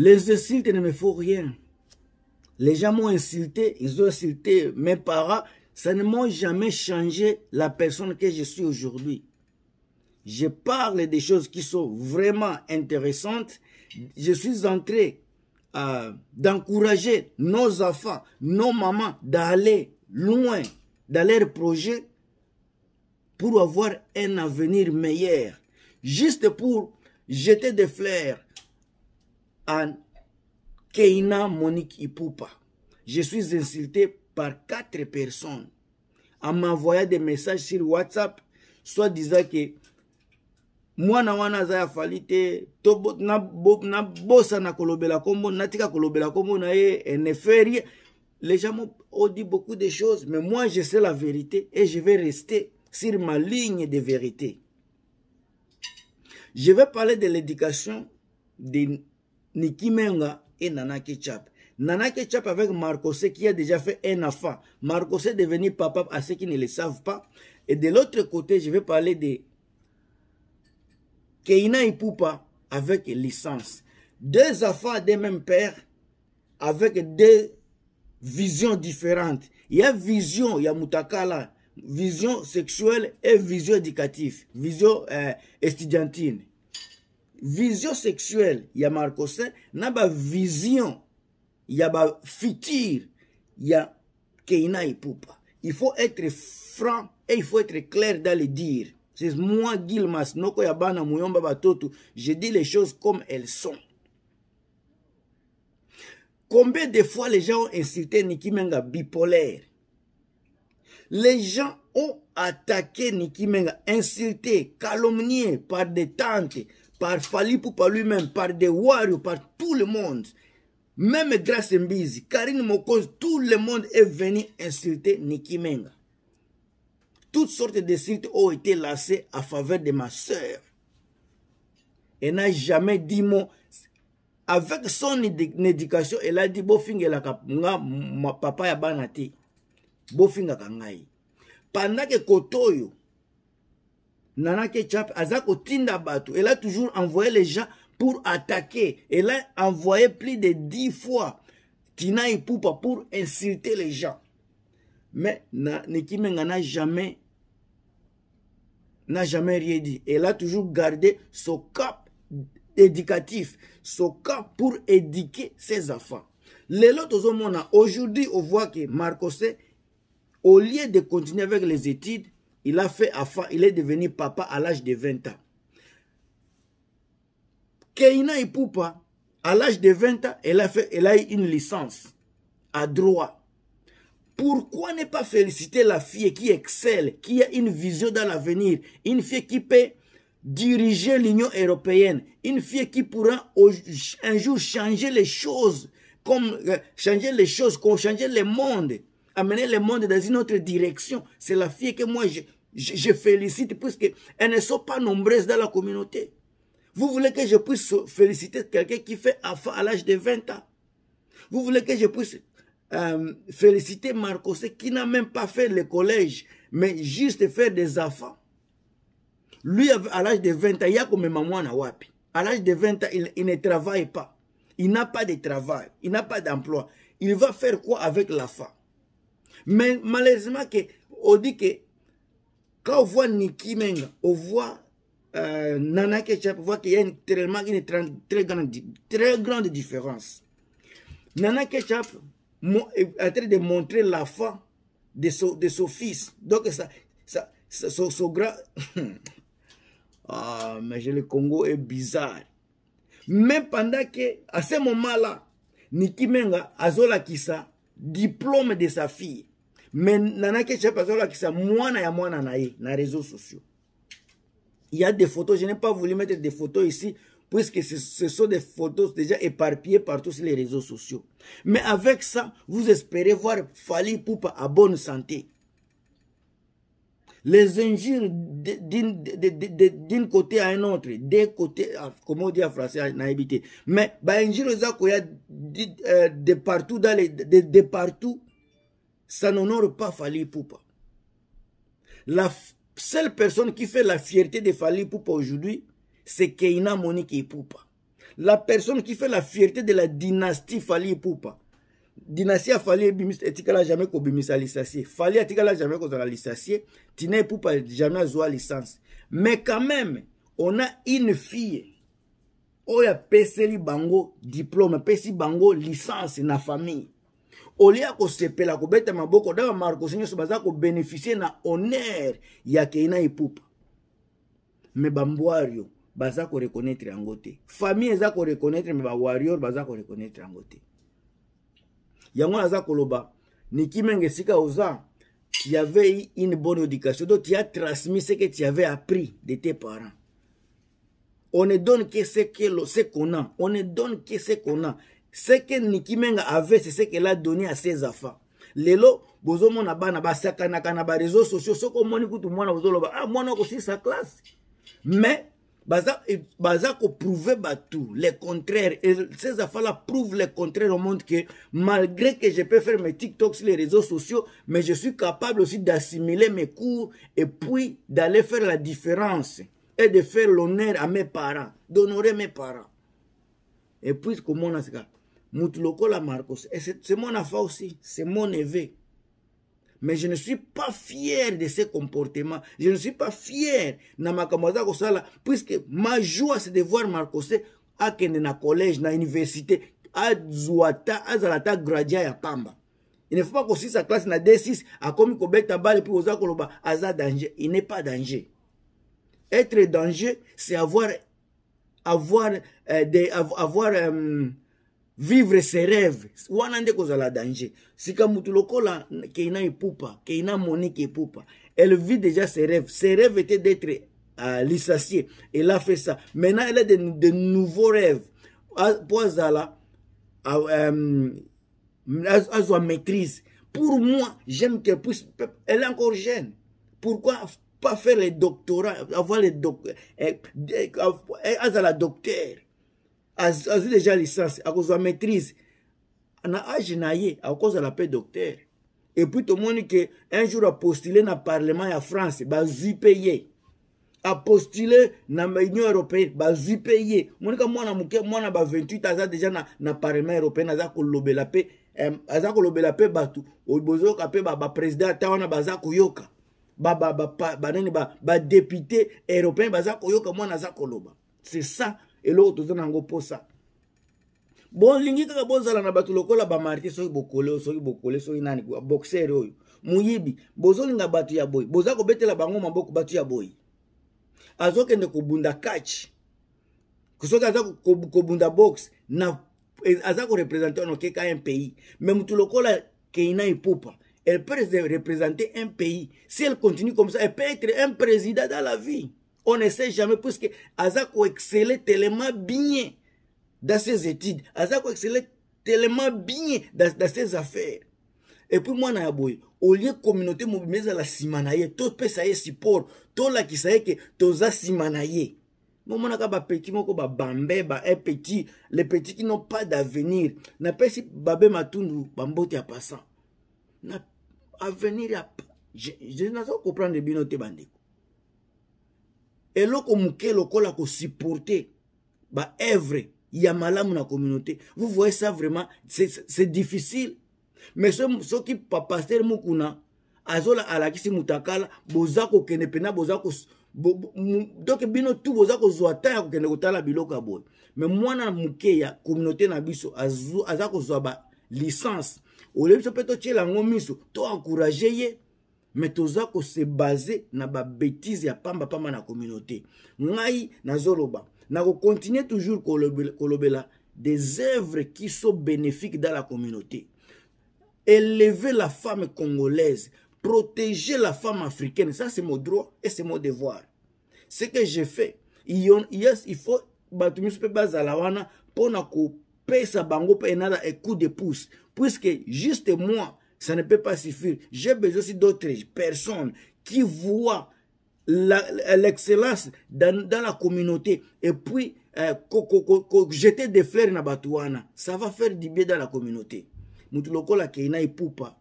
Les insultes ne me font rien. Les gens m'ont insulté, ils ont insulté mes parents. Ça ne m'a jamais changé la personne que je suis aujourd'hui. Je parle des choses qui sont vraiment intéressantes. Je suis entré euh, d'encourager nos enfants, nos mamans d'aller loin dans leurs projets pour avoir un avenir meilleur. Juste pour jeter des fleurs à Keina Monique Ipupa. Je suis insulté par quatre personnes en m'envoyant des messages sur WhatsApp, soit disant que les gens ont dit beaucoup de choses mais moi je sais la vérité et je vais rester sur ma ligne de vérité je vais parler de l'éducation des Niki et Nana Ketchup. Nana Ketchup avec Marcosé qui a déjà fait un enfant. Marcosé est devenu papa à ceux qui ne le savent pas. Et de l'autre côté, je vais parler de Keina Ipupa avec licence. Deux affaires des mêmes pères avec deux visions différentes. Il y a vision, il y a Mutakala, vision sexuelle et vision éducative, vision euh, estudiantine. vision sexuelle ya marcosin na bavision ya bafuture ya keina epupa il faut être franc et il faut être clair dans le dire c'est moi gilmas nokoya bana moyomba batoto je dis les choses comme elles sont combien de fois les gens ont insulté niki menga bipolaire les gens ont attaqué niki menga insulté calomnié par des tantes par Falipou, par lui-même, par des warriors, par tout le monde. Même grâce à Mbizi, Karine Mokos, tout le monde est venu insulter Niki Menga. Toutes sortes d'insultes ont été lancées à faveur de ma sœur. Elle n'a jamais dit mot. Avec son éducation, elle a dit Bofingelaka, ma papa ya banati. Bofinga kangai. Pendant que Kotoyo, nana ketchup aza kotinda bato elle a toujours envoyé les gens pour attaquer elle a envoyé plus de dix fois tina ipupa pour insulter les gens mais nekimenga na jamais n'a jamais rien dit elle a toujours gardé son cap éducatif son cap pour éduquer ses enfants lelo tozomona aujourd'hui on voit que marcosé au lieu de continuer avec les études Il a fait affaire, il est devenu papa à l'âge de 20 ans. Keina Ipoupa, à l'âge de 20 ans, elle a, fait, elle a eu une licence à droit. Pourquoi ne pas féliciter la fille qui excelle, qui a une vision dans l'avenir, une fille qui peut diriger l'Union européenne, une fille qui pourra un jour changer les choses, comme euh, changer les choses, changer le monde, amener le monde dans une autre direction. C'est la fille que moi, je, je, félicite puisque elles ne sont pas nombreuses dans la communauté. Vous voulez que je puisse féliciter quelqu'un qui fait affaire à l'âge de 20 ans. Vous voulez que je puisse euh, féliciter Marcos qui n'a même pas fait le collège, mais juste fait des affaires Lui, à l'âge de 20 ans, il y a comme maman wapi. À l'âge de 20 ans, il, ne travaille pas. Il n'a pas de travail. Il n'a pas d'emploi. Il va faire quoi avec la Mais malheureusement, on dit que Quand on voit Niki Menga, on voit euh, Nana Ketchup, on voit qu'il y a une, tellement une très, très, grande, très grande différence. Nana Ketchup est en train de montrer la fin de son, de son fils. Donc, ça, ça, ça son, son grand... ah, mais le Congo est bizarre. Mais pendant que, à ce moment-là, Niki Menga azolakisa diplôme de sa fille. me nana kechape azolakisa mwana ya mwana na ye na réseau sociaux il y a des photos je n'ai pas voulu mettre des photos ici puisque ce, ce sont des photos déjà éparpillées partout sur les réseaux sociaux mais avec ça vous espérez voir Fally Poupa à bonne santé les injures d'un côté à un autre, d'un côté, comment on dit en français, naïbité. Mais, bah, injures, ça, qu'il y a de partout dans les, de, de partout ça n'honore pas Fali Poupa. La seule personne qui fait la fierté de Fali Poupa aujourd'hui, c'est Keina Monique Poupa. La personne qui fait la fierté de la dynastie Fali Poupa. Dynastie a Fali etikala jamais ko bimisa licencié. Fali etikala jamais ko zala licencié. Tine Poupa jamais zoa licence. Mais quand même, on a une fille oya peseli bango diplôme, pesi bango licence na famille. olia ya kosepela kobeta maboko na bamarokosi nyonso baza kobenefisie na honer ya kei na epupa me bambwario baza korekonetre yango te famille eza korekonetre me bawarior baza korekonetre yango te yango naza koloba niki menge esika oza tu avais une bonne éducation donc tu as transmis ce que tu avais appris de tes parents on ne donne que ce qu'on a on ne donne que ce qu'on a ce que nikimenga avait c'est ce qu'elle a donné à ses enfants lelo bozomona bana basakanaka na bareseau sociaux soki omoni kutu mwana bozoloba ah mwana okosilisa classe mais baza, baza koprouve bato le contraire et ces affaires-là prouvent le contraire au monde que malgré que je peux faire mes tiktok sur les réseaux sociaux mais je suis capable aussi d'assimiler mes cours et puis d'aller faire la différence et de faire l'honneur à mes parents d'honorer mes parents et puis komona sika Marcos. Et c'est mon affaire aussi, c'est mon neveu. Mais je ne suis pas fier de ses comportements Je ne suis pas fier de Kosala, puisque ma joie, c'est de voir Marcos à na collège, na université, à Zouata, à Zalata, Gradia et Pamba. Il ne faut pas que si sa classe na D6, à comme Kobeta et puis Oza Koloba, danger. Il n'est pas danger. Être danger, c'est avoir, avoir, euh, avoir, euh, vivre ses rêves wana nde kozala danger sika mutu lokola keina epupa keina monique epupa elle vit déjà ses rêves ses rêves étaient d'être euh, licenciée elle a fait ça maintenant elle a de, de nouveaux rêves po azala euh, azwa maîtrise pour moi j'aime qu'elle puisse elle est encore jeune pourquoi pas faire le doctorat avoir le doc, euh, euh, azala docteur azwi deja licence akozwa maîtrise na age na ye akozala mpe docteur epuis tomoni ke un jour apostule na parlement ya france bazwi mpe ye apostule na union européenne bazwi mpe ye monika mwana moke mwana ba 28 aza deja na, na parlement européenne aza kolobela mpe um, aza kolobela mpe bato bozoyoka mpe bapresident ata wana baza koyoka banani badepute européen baza koyoka mwana aza koloba c'est ça eloko toza na yango mposa bolingi kaka bozala na bato lokola bamartir soki bokole soki bokole soki nani boxer oyo moyibi bozolinga bato ya boye boza kobetela bango maboko bato ya boye azokende kobunda catch soki aza kobunda box na aza korepresente noke ka un pays mais motu lokola keina epupa elle peut représenter un pays si elle continue comme ça elle peut être un président dans la vie on ne sait jamais puisque aza koexcele tellement bien dans ses études aza koexcele tellement bien dans, dans ses affaires epui mwana ya boye olie communauté mobima ezala nsima na ye topesa ye support tolakisa ye ke toza nsima na ye momonaka bapeti moko babambe ba un petit le petit qui n'ont pas d'avenir napesi babe matundu bambote ya passant na avenir ya naza koprendre bino te bandeko eloko moke lokola kosuporte baevre ya malamu na communauté vous voyez ça vraiment c'est difficile mais soki papaster mokuna azola alakisi moto akala boza kokende mpena boza bo, donc bino tu boza kozwa ta ya kokende kotala biloko ya boye me mwana moke ya communauté na biso aza kozwa balisance olebiso mpe totyela yango miso toencourage ye me toza kosebase na babetise ya pambapamba na kominauté ngai nazoloba nakokontinue toujours kolobela, kolobela des œuvres qui sont bénéfiques dans la communauté élever la femme congolaise protéger la femme africaine ça c'est mon droit et c'est mon devoir ce que je fais yes, il faut bato nyonso mpe bazala wana mpona kopesa bango mpe enala ecoup de pouce puisque juste moi ça ne peut pas suffire. J'ai besoin aussi d'autres personnes qui voient l'excellence dans, dans, la communauté et puis euh, ko, ko, ko, jeter des fleurs na batuana. Ça va faire du bien dans la communauté. Mutulokola Keina Ipupa,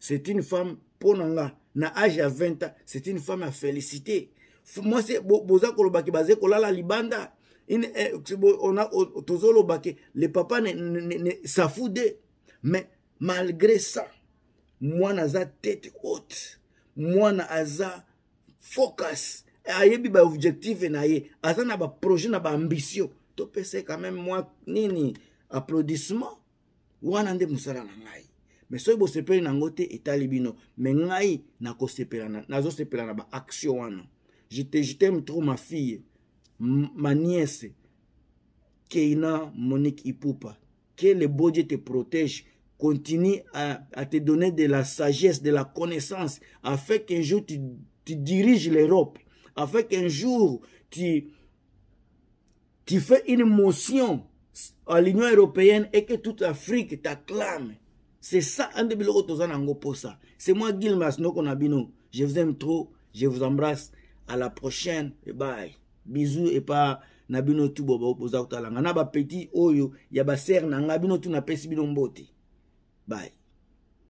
c'est une femme, ponanga, na âge à 20 ans, c'est une femme à féliciter. Moi, c'est Boza Kolobaki Bazé Kolala Libanda. Eh, On a Tozolo Baké. Le papa s'affoudait. Mais malgré ça, mwana aza tete haute mwana aza focus ayebi baobjective na ye aza na baprojet na baambition topesa ye quand même mwa nini applaudissement wana nde mosala na ngai me soki bosepeli nango te etali bino me ngai nakosepela nazosepela na baaction wana jeteme trop ma fille ma niese keina monique ipupa que le beau dieu te protège Continue à, à, te donner de la sagesse, de la connaissance, afin qu'un jour tu, tu diriges l'Europe, afin qu'un jour tu, tu fais une motion à l'Union européenne et que toute l'Afrique t'acclame. C'est ça, c'est moi, Gilmas Nokonabino. Je vous aime trop, je vous embrasse. À la prochaine, bye. Bisous et pas nabino tout bobo opposé au talanga na ba petit oyo ya ser na ngabino tout na pesi Bye.